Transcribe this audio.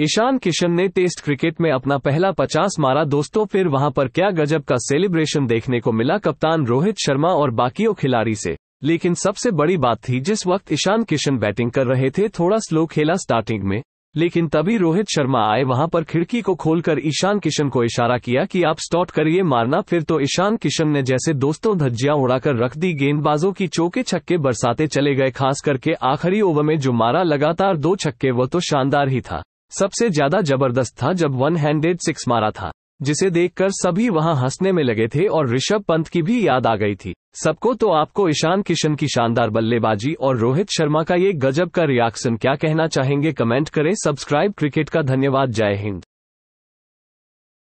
ईशान किशन ने test cricket में अपना पहला 50 मारा दोस्तों फिर वहां पर क्या गजब का सेलिब्रेशन देखने को मिला कप्तान रोहित शर्मा और बाकियों खिलाड़ी से लेकिन सबसे बड़ी बात थी जिस वक्त ईशान किशन बैटिंग कर रहे थे थोड़ा स्लो खेला स्टार्टिंग में लेकिन तभी रोहित शर्मा आए वहां पर खिड़की को खोलकर ईशान किशन को इशारा किया कि आप स्टॉट करिए मारना फिर तो ईशान किशन ने जैसे दोस्तों धज्जिया उड़ाकर रख दी गेंदबाजों की चौके छक्के बरसाते चले गए खास करके आखिरी ओवर में जो मारा लगातार दो छक्के वो तो शानदार ही था सबसे ज्यादा जबरदस्त था जब वन हैंडेड सिक्स मारा था जिसे देखकर सभी वहां हंसने में लगे थे और ऋषभ पंत की भी याद आ गई थी सबको तो आपको ईशान किशन की शानदार बल्लेबाजी और रोहित शर्मा का ये गजब का रिएक्शन क्या कहना चाहेंगे कमेंट करें सब्सक्राइब क्रिकेट का धन्यवाद जय हिंद